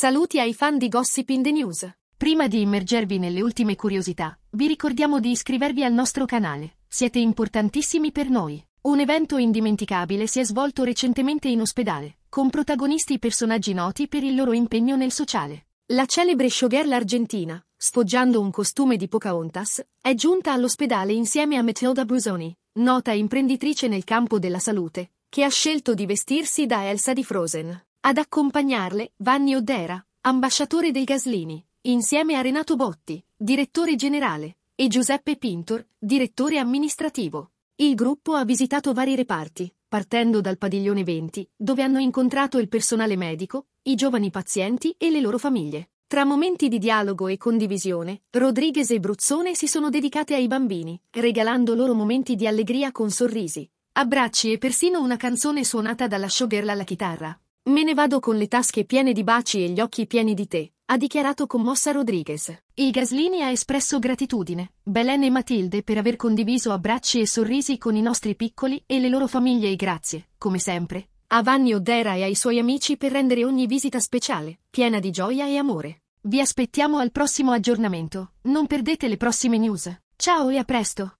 Saluti ai fan di Gossip in the News. Prima di immergervi nelle ultime curiosità, vi ricordiamo di iscrivervi al nostro canale. Siete importantissimi per noi. Un evento indimenticabile si è svolto recentemente in ospedale, con protagonisti personaggi noti per il loro impegno nel sociale. La celebre showgirl argentina, sfoggiando un costume di Pocahontas, è giunta all'ospedale insieme a Matilda Busoni, nota imprenditrice nel campo della salute, che ha scelto di vestirsi da Elsa di Frozen. Ad accompagnarle Vanni Odera, ambasciatore dei Gaslini, insieme a Renato Botti, direttore generale, e Giuseppe Pintor, direttore amministrativo. Il gruppo ha visitato vari reparti, partendo dal padiglione 20, dove hanno incontrato il personale medico, i giovani pazienti e le loro famiglie. Tra momenti di dialogo e condivisione, Rodriguez e Bruzzone si sono dedicate ai bambini, regalando loro momenti di allegria con sorrisi, abbracci e persino una canzone suonata dalla showgirl alla chitarra. Me ne vado con le tasche piene di baci e gli occhi pieni di te, ha dichiarato commossa Rodriguez. Il Gaslini ha espresso gratitudine, Belen e Matilde, per aver condiviso abbracci e sorrisi con i nostri piccoli e le loro famiglie e grazie, come sempre, a Vanni Odera e ai suoi amici per rendere ogni visita speciale, piena di gioia e amore. Vi aspettiamo al prossimo aggiornamento, non perdete le prossime news. Ciao e a presto!